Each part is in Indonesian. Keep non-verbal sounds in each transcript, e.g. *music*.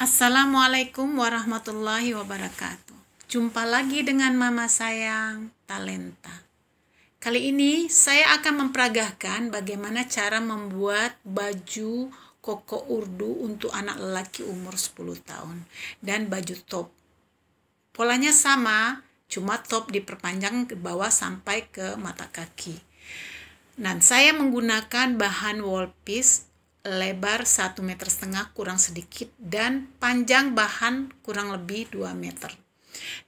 Assalamualaikum warahmatullahi wabarakatuh. Jumpa lagi dengan Mama Sayang Talenta. Kali ini saya akan memperagakan bagaimana cara membuat baju koko urdu untuk anak lelaki umur 10 tahun dan baju top. Polanya sama, cuma top diperpanjang ke bawah sampai ke mata kaki. Nah, saya menggunakan bahan wall piece lebar 1 meter setengah kurang sedikit dan panjang bahan kurang lebih 2 meter.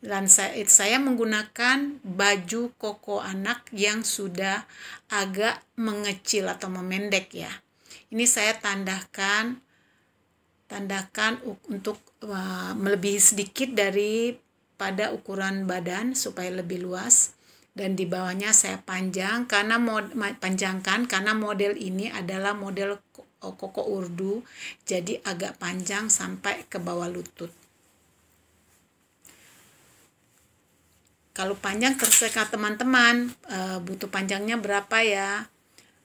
Dan saya, saya menggunakan baju koko anak yang sudah agak mengecil atau memendek ya. Ini saya tandakan tandakan untuk uh, melebihi sedikit dari pada ukuran badan supaya lebih luas dan di bawahnya saya panjang karena mod, panjangkan karena model ini adalah model Oh, koko urdu jadi agak panjang sampai ke bawah lutut. Kalau panjang terserah teman-teman eh, butuh panjangnya berapa ya.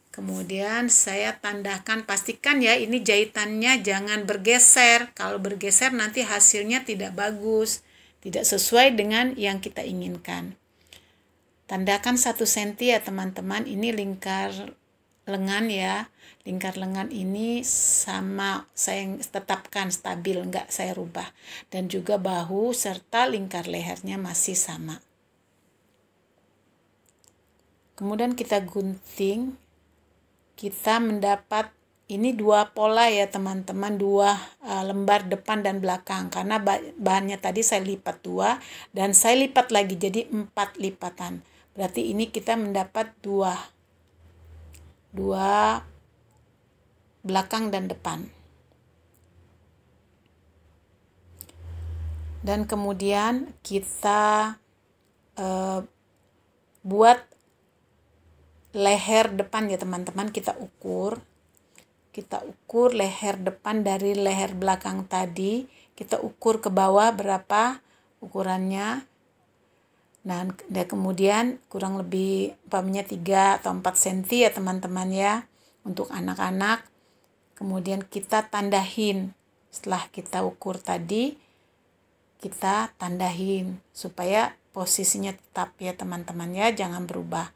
Kemudian saya tandakan pastikan ya ini jahitannya jangan bergeser. Kalau bergeser nanti hasilnya tidak bagus, tidak sesuai dengan yang kita inginkan. Tandakan satu cm ya teman-teman, ini lingkar lengan ya lingkar lengan ini sama saya tetapkan stabil nggak saya rubah dan juga bahu serta lingkar lehernya masih sama kemudian kita gunting kita mendapat ini dua pola ya teman-teman dua uh, lembar depan dan belakang karena bahannya tadi saya lipat dua dan saya lipat lagi jadi empat lipatan berarti ini kita mendapat dua dua belakang dan depan. Dan kemudian kita uh, buat leher depan ya teman-teman kita ukur kita ukur leher depan dari leher belakang tadi kita ukur ke bawah berapa ukurannya Nah, dan kemudian kurang lebih umpamanya 3 atau 4 cm ya teman-teman ya untuk anak-anak. Kemudian kita tandahin. Setelah kita ukur tadi, kita tandahin supaya posisinya tetap ya teman-teman ya, jangan berubah.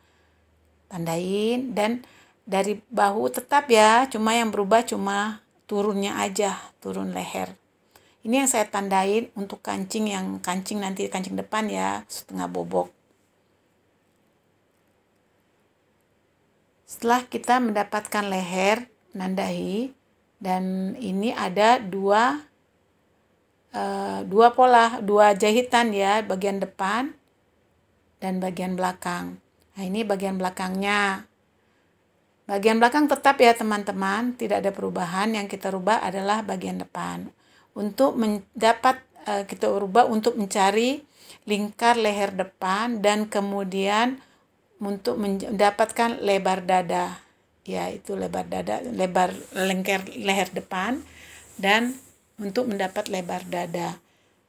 Tandain dan dari bahu tetap ya, cuma yang berubah cuma turunnya aja, turun leher. Ini yang saya tandain untuk kancing yang kancing nanti kancing depan ya, setengah bobok. Setelah kita mendapatkan leher nandahi dan ini ada dua uh, dua pola, dua jahitan ya, bagian depan dan bagian belakang. Nah, ini bagian belakangnya. Bagian belakang tetap ya teman-teman, tidak ada perubahan. Yang kita rubah adalah bagian depan untuk mendapat uh, kita ubah untuk mencari lingkar leher depan dan kemudian untuk mendapatkan lebar dada ya itu lebar dada lebar lengker leher depan dan untuk mendapat lebar dada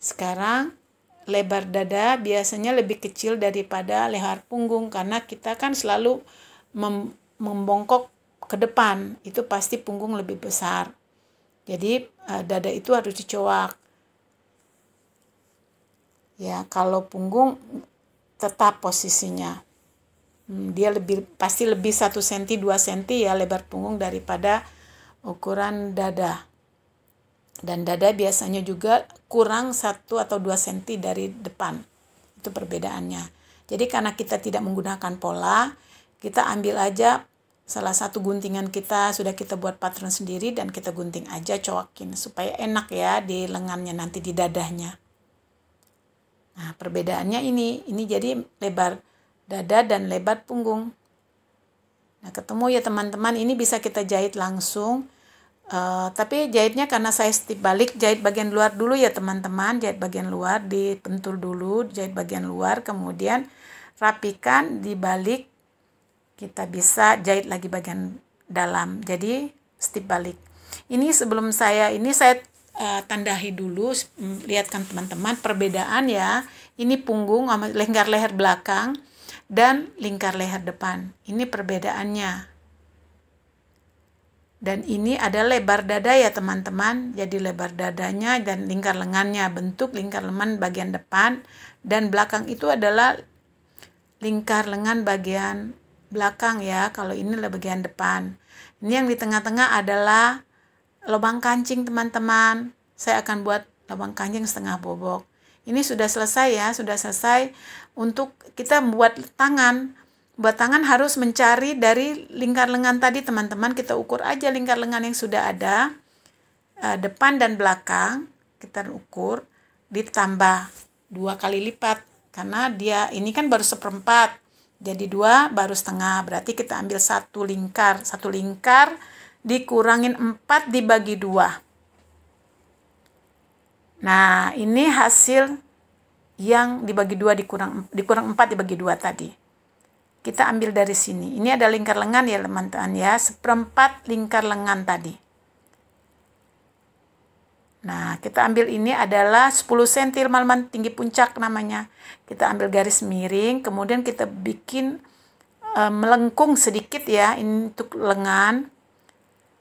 sekarang lebar dada biasanya lebih kecil daripada leher punggung karena kita kan selalu mem membongkok ke depan itu pasti punggung lebih besar jadi eh, dada itu harus dicowak. Ya, kalau punggung tetap posisinya. Hmm, dia lebih pasti lebih 1 cm 2 cm ya lebar punggung daripada ukuran dada. Dan dada biasanya juga kurang 1 atau 2 cm dari depan. Itu perbedaannya. Jadi karena kita tidak menggunakan pola, kita ambil aja salah satu guntingan kita sudah kita buat pattern sendiri dan kita gunting aja cowokin supaya enak ya di lengannya nanti di dadahnya nah perbedaannya ini ini jadi lebar dada dan lebar punggung nah ketemu ya teman-teman ini bisa kita jahit langsung uh, tapi jahitnya karena saya setip balik jahit bagian luar dulu ya teman-teman jahit bagian luar dipentul dulu jahit bagian luar kemudian rapikan dibalik kita bisa jahit lagi bagian dalam jadi step balik ini sebelum saya ini saya uh, tandahi dulu lihatkan teman-teman perbedaan ya ini punggung sama lingkar leher belakang dan lingkar leher depan ini perbedaannya dan ini ada lebar dada ya teman-teman jadi lebar dadanya dan lingkar lengannya bentuk lingkar lengan bagian depan dan belakang itu adalah lingkar lengan bagian belakang ya kalau ini adalah bagian depan ini yang di tengah-tengah adalah lubang kancing teman-teman saya akan buat lubang kancing setengah bobok ini sudah selesai ya sudah selesai untuk kita membuat tangan buat tangan harus mencari dari lingkar lengan tadi teman-teman kita ukur aja lingkar lengan yang sudah ada eh, depan dan belakang kita ukur ditambah dua kali lipat karena dia ini kan baru seperempat jadi dua baru setengah berarti kita ambil satu lingkar satu lingkar dikurangin empat dibagi dua nah ini hasil yang dibagi dua dikurang dikurang 4 dibagi dua tadi kita ambil dari sini ini ada lingkar lengan ya teman-teman ya seperempat lingkar lengan tadi Nah, kita ambil ini adalah 10 cm teman tinggi puncak namanya. Kita ambil garis miring, kemudian kita bikin e, melengkung sedikit ya ini untuk lengan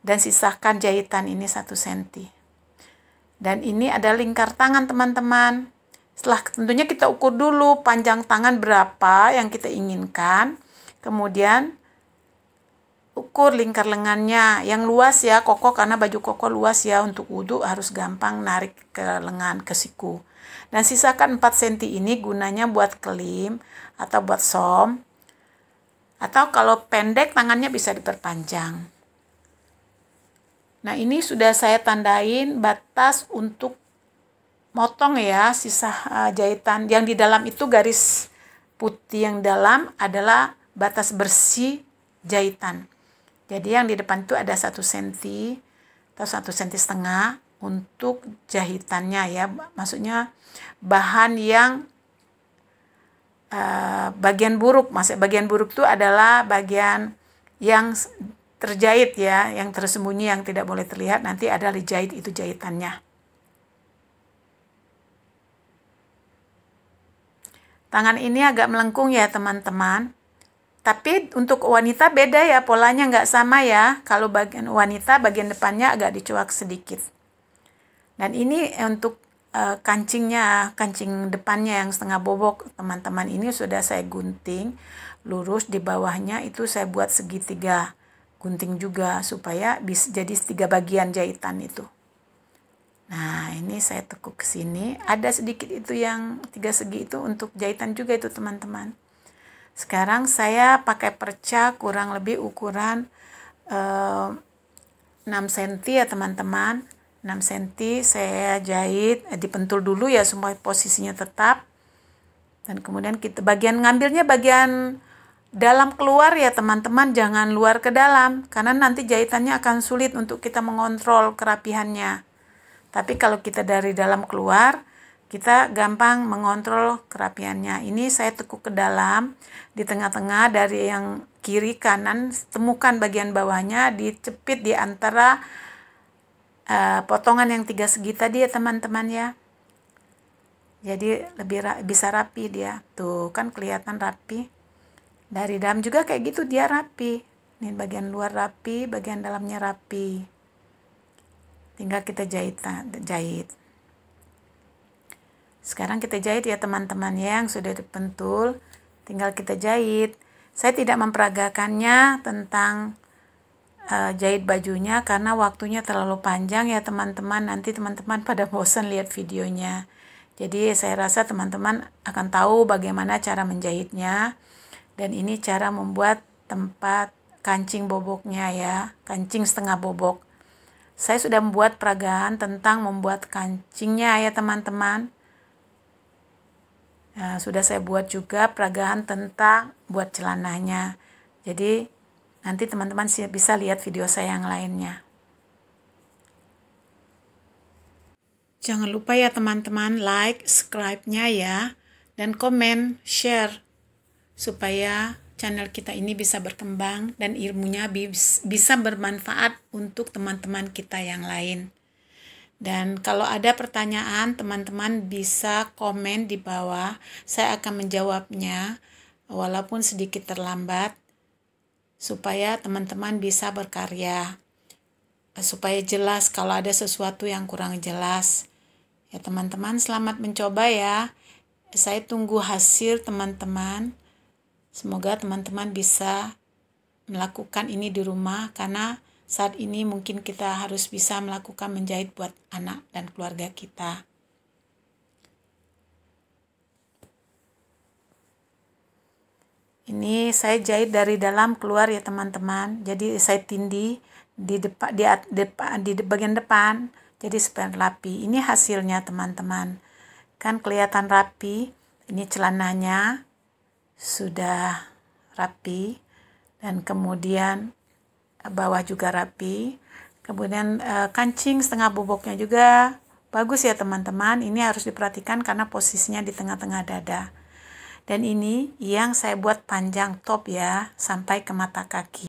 dan sisakan jahitan ini 1 cm. Dan ini ada lingkar tangan teman-teman. Setelah tentunya kita ukur dulu panjang tangan berapa yang kita inginkan. Kemudian ukur lingkar lengannya yang luas ya koko karena baju koko luas ya untuk wudhu harus gampang narik ke lengan ke siku dan sisakan 4 cm ini gunanya buat kelim atau buat som atau kalau pendek tangannya bisa diperpanjang nah ini sudah saya tandain batas untuk motong ya sisa eh, jahitan yang di dalam itu garis putih yang dalam adalah batas bersih jahitan jadi yang di depan itu ada satu senti atau satu senti setengah untuk jahitannya ya. Maksudnya bahan yang uh, bagian buruk. Maksudnya bagian buruk itu adalah bagian yang terjahit ya, yang tersembunyi yang tidak boleh terlihat nanti ada dijahit itu jahitannya. Tangan ini agak melengkung ya teman-teman. Tapi untuk wanita beda ya, polanya nggak sama ya. Kalau bagian wanita, bagian depannya agak dicuak sedikit. Dan ini untuk uh, kancingnya, kancing depannya yang setengah bobok, teman-teman ini sudah saya gunting lurus di bawahnya itu saya buat segitiga gunting juga supaya bisa jadi tiga bagian jahitan itu. Nah, ini saya tekuk ke sini. Ada sedikit itu yang tiga segi itu untuk jahitan juga itu teman-teman. Sekarang saya pakai perca kurang lebih ukuran uh, 6 cm ya teman-teman. 6 cm saya jahit eh, dipentul dulu ya semua posisinya tetap dan kemudian kita bagian ngambilnya bagian dalam keluar ya teman-teman jangan luar ke dalam karena nanti jahitannya akan sulit untuk kita mengontrol kerapihannya tapi kalau kita dari dalam keluar kita gampang mengontrol kerapiannya. Ini saya tekuk ke dalam, di tengah-tengah dari yang kiri kanan, temukan bagian bawahnya, dicepit di antara uh, potongan yang tiga segi tadi ya teman-teman ya. Jadi lebih ra bisa rapi dia. Tuh kan kelihatan rapi. Dari dalam juga kayak gitu dia rapi. Ini bagian luar rapi, bagian dalamnya rapi. Tinggal kita jahit, jahit. Sekarang kita jahit ya teman-teman ya, yang sudah dipentul, tinggal kita jahit. Saya tidak memperagakannya tentang uh, jahit bajunya karena waktunya terlalu panjang ya teman-teman. Nanti teman-teman pada *laughs* bosan lihat videonya. Jadi saya rasa teman-teman akan tahu bagaimana cara menjahitnya. Dan ini cara membuat tempat kancing boboknya ya, kancing setengah bobok. Saya sudah membuat peragaan tentang membuat kancingnya ya teman-teman. Eh, sudah saya buat juga peragaan tentang buat celananya. Jadi nanti teman-teman bisa lihat video saya yang lainnya. Jangan lupa ya teman-teman like, subscribe-nya ya dan komen, share supaya channel kita ini bisa berkembang dan ilmunya bisa bermanfaat untuk teman-teman kita yang lain. Dan kalau ada pertanyaan, teman-teman bisa komen di bawah. Saya akan menjawabnya walaupun sedikit terlambat supaya teman-teman bisa berkarya. Supaya jelas kalau ada sesuatu yang kurang jelas. Ya teman-teman, selamat mencoba ya. Saya tunggu hasil teman-teman. Semoga teman-teman bisa melakukan ini di rumah karena saat ini mungkin kita harus bisa melakukan menjahit buat anak dan keluarga kita. Ini saya jahit dari dalam keluar ya teman-teman. Jadi saya tindih di depan di, depa, di bagian depan jadi supaya rapi. Ini hasilnya teman-teman. Kan kelihatan rapi. Ini celananya sudah rapi dan kemudian bawah juga rapi. Kemudian eh, kancing setengah boboknya juga bagus ya teman-teman. Ini harus diperhatikan karena posisinya di tengah-tengah dada. Dan ini yang saya buat panjang top ya sampai ke mata kaki.